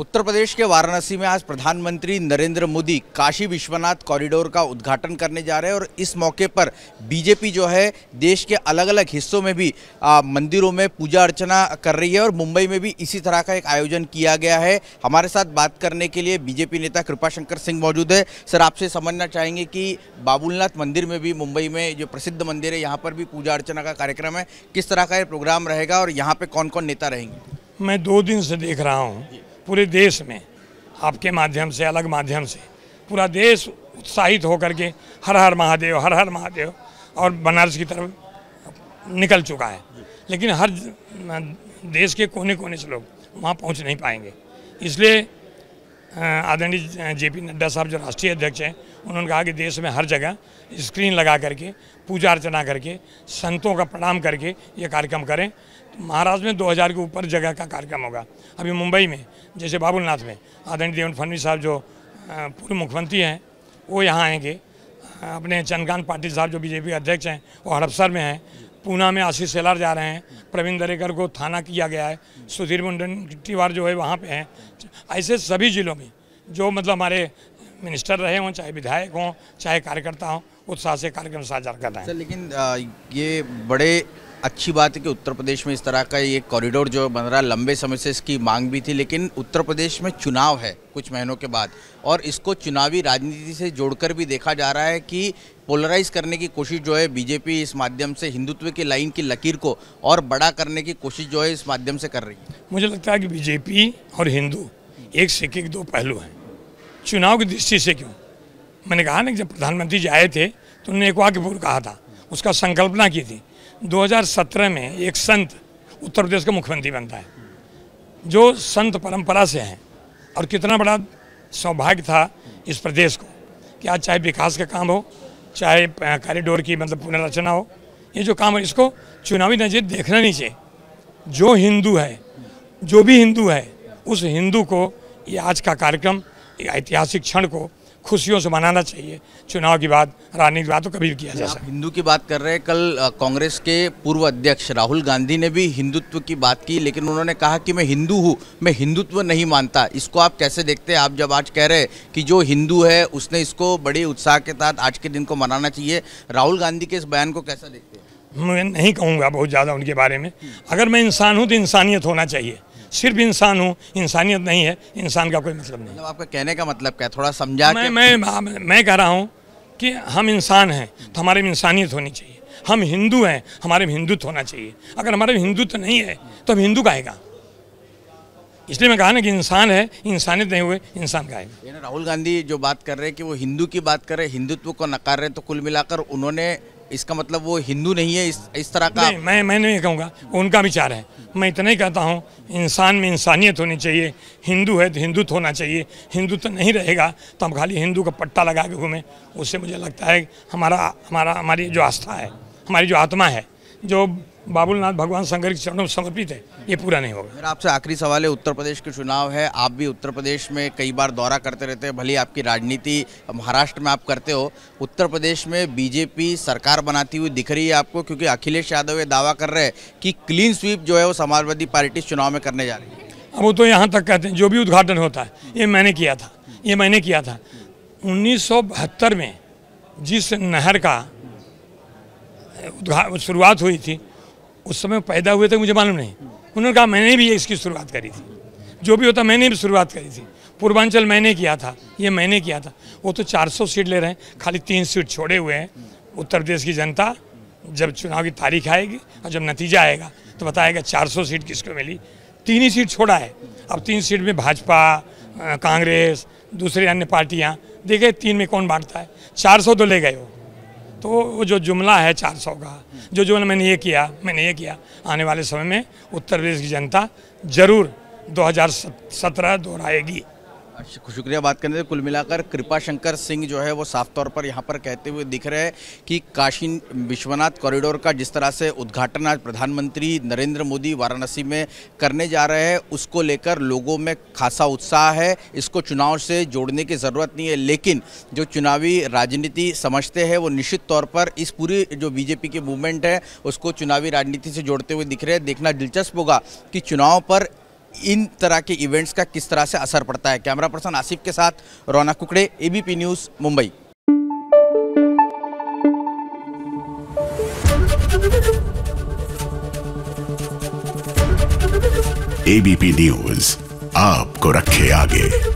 उत्तर प्रदेश के वाराणसी में आज प्रधानमंत्री नरेंद्र मोदी काशी विश्वनाथ कॉरिडोर का उद्घाटन करने जा रहे हैं और इस मौके पर बीजेपी जो है देश के अलग अलग हिस्सों में भी आ, मंदिरों में पूजा अर्चना कर रही है और मुंबई में भी इसी तरह का एक आयोजन किया गया है हमारे साथ बात करने के लिए बीजेपी नेता कृपा शंकर सिंह मौजूद है सर आपसे समझना चाहेंगे कि बाबुलनाथ मंदिर में भी मुंबई में जो प्रसिद्ध मंदिर है यहाँ पर भी पूजा अर्चना का कार्यक्रम है किस तरह का ये प्रोग्राम रहेगा और यहाँ पर कौन कौन नेता रहेंगे मैं दो दिन से देख रहा हूँ पूरे देश में आपके माध्यम से अलग माध्यम से पूरा देश उत्साहित होकर के हर हर महादेव हर हर महादेव और बनारस की तरफ निकल चुका है लेकिन हर देश के कोने कोने से लोग वहाँ पहुँच नहीं पाएंगे इसलिए आदरणीय जे पी नड्डा साहब जो राष्ट्रीय अध्यक्ष हैं उन्होंने कहा कि देश में हर जगह स्क्रीन लगा करके पूजा अर्चना करके संतों का प्रणाम करके ये कार्यक्रम करें तो महाराष्ट्र में 2000 के ऊपर जगह का कार्यक्रम होगा अभी मुंबई में जैसे बाबुलनाथ में आदरणीय देवेंद्र फडणवीस साहब जो पूर्व मुख्यमंत्री हैं वो यहाँ आएंगे अपने चंद्रकांत पाटिल साहब जो बीजेपी अध्यक्ष हैं वो हड़पसर में हैं पूना में आशीष सेलार जा रहे हैं प्रवीण दरेकर को थाना किया गया है सुधीर मुंडन तिवार जो है वहाँ पे हैं ऐसे सभी जिलों में जो मतलब हमारे मिनिस्टर रहे हों चाहे विधायक हों चाहे कार्यकर्ता हों उत्साह से कार्यक्रम साझा कर रहे हैं लेकिन ये बड़े अच्छी बात है कि उत्तर प्रदेश में इस तरह का ये कॉरिडोर जो बन रहा लंबे समय से इसकी मांग भी थी लेकिन उत्तर प्रदेश में चुनाव है कुछ महीनों के बाद और इसको चुनावी राजनीति से जोड़कर भी देखा जा रहा है कि पोलराइज करने की कोशिश जो है बीजेपी इस माध्यम से हिंदुत्व की लाइन की लकीर को और बड़ा करने की कोशिश जो है इस माध्यम से कर रही है मुझे लगता है कि बीजेपी और हिंदू एक से एक दो पहलू हैं चुनाव की दृष्टि से क्यों मैंने कहा ना जब प्रधानमंत्री जी आए थे तो उन्होंने एक वाक्य कहा था उसका संकल्पना की थी 2017 में एक संत उत्तर प्रदेश का मुख्यमंत्री बनता है जो संत परंपरा से हैं और कितना बड़ा सौभाग्य था इस प्रदेश को कि आज चाहे विकास का काम हो चाहे कॉरिडोर की मतलब पुनर्रचना हो ये जो काम है इसको चुनावी नज़र देखना नहीं चाहिए जो हिंदू है जो भी हिंदू है उस हिंदू को ये आज का कार्यक्रम ऐतिहासिक क्षण को खुशियों से मनाना चाहिए चुनाव की बात राजनीति की बात तो कभी भी किया जा सकता हिंदू की बात कर रहे हैं कल कांग्रेस के पूर्व अध्यक्ष राहुल गांधी ने भी हिंदुत्व की बात की लेकिन उन्होंने कहा कि मैं हिंदू हूँ मैं हिंदुत्व नहीं मानता इसको आप कैसे देखते हैं आप जब आज कह रहे हैं कि जो हिंदू है उसने इसको बड़े उत्साह के साथ आज के दिन को मनाना चाहिए राहुल गांधी के इस बयान को कैसा देखते हैं मैं नहीं कहूँगा बहुत ज़्यादा उनके बारे में अगर मैं इंसान हूँ तो इंसानियत होना चाहिए सिर्फ इंसान हूँ इंसानियत नहीं है इंसान का कोई मतलब नहीं मतलब आपका कहने का मतलब क्या थोड़ा समझा मैं हाँ, मैं मैं कह रहा हूँ कि हम इंसान हैं तो हमारे में इंसानियत होनी चाहिए हम हिंदू हैं हमारे में हिंदुत्व होना चाहिए अगर हमारे में हिंदुत्व नहीं है तो हम हिंदू गाएगा इसलिए मैं कहा ना कि इंसान है इंसानियत नहीं हुए इंसान है राहुल गांधी जो बात कर रहे हैं कि वो हिंदू की बात कर रहे हैं हिंदुत्व को नकार रहे तो कुल मिलाकर उन्होंने इसका मतलब वो हिंदू नहीं है इस इस तरह का नहीं, मैं मैं नहीं कहूँगा उनका विचार है मैं इतना ही कहता हूँ इंसान में इंसानियत होनी चाहिए हिंदू है तो हिंदुत्व होना चाहिए हिंदू तो नहीं रहेगा तो हम खाली हिंदू का पट्टा लगा के घूमें उससे मुझे लगता है हमारा हमारा हमारी जो आस्था है हमारी जो आत्मा है जो बाबुलनाथ भगवान शंकर के चरणों में समर्पित है ये पूरा नहीं होगा मेरा आपसे आखिरी सवाल है उत्तर प्रदेश के चुनाव है आप भी उत्तर प्रदेश में कई बार दौरा करते रहते हैं भले आपकी राजनीति महाराष्ट्र में आप करते हो उत्तर प्रदेश में बीजेपी सरकार बनाती हुई दिख रही है आपको क्योंकि अखिलेश यादव ये दावा कर रहे हैं कि क्लीन स्वीप जो है वो समाजवादी पार्टी चुनाव में करने जा रही है अब वो तो यहाँ तक कहते हैं जो भी उद्घाटन होता है ये मैंने किया था ये मैंने किया था उन्नीस में जिस नहर का शुरुआत हुई थी उस समय पैदा हुए थे मुझे मालूम नहीं उन्होंने कहा मैंने भी इसकी शुरुआत करी थी जो भी होता मैंने भी शुरुआत करी थी पूर्वांचल मैंने किया था ये मैंने किया था वो तो 400 सीट ले रहे हैं खाली तीन सीट छोड़े हुए हैं उत्तर प्रदेश की जनता जब चुनाव की तारीख आएगी और जब नतीजा आएगा तो बताएगा 400 सीट किसको मिली तीन ही सीट छोड़ा है अब तीन सीट में भाजपा कांग्रेस दूसरे अन्य पार्टियाँ देखे तीन में कौन बांटता है चार तो ले गए वो तो वो जो जुमला है 400 का जो जुमला मैंने ये किया मैंने ये किया आने वाले समय में उत्तर प्रदेश की जनता ज़रूर 2017 दोहराएगी अच्छा, शुक्रिया बात करने से कुल मिलाकर कृपा शंकर सिंह जो है वो साफ तौर पर यहाँ पर कहते हुए दिख रहे हैं कि काशी विश्वनाथ कॉरिडोर का जिस तरह से उद्घाटन आज प्रधानमंत्री नरेंद्र मोदी वाराणसी में करने जा रहे हैं उसको लेकर लोगों में खासा उत्साह है इसको चुनाव से जोड़ने की ज़रूरत नहीं है लेकिन जो चुनावी राजनीति समझते हैं वो निश्चित तौर पर इस पूरी जो बीजेपी की मूवमेंट है उसको चुनावी राजनीति से जोड़ते हुए दिख रहे हैं देखना दिलचस्प होगा कि चुनाव पर इन तरह के इवेंट्स का किस तरह से असर पड़ता है कैमरा पर्सन आसिफ के साथ Raunak Kukde ABP news Mumbai ABP news आपको रखे आगे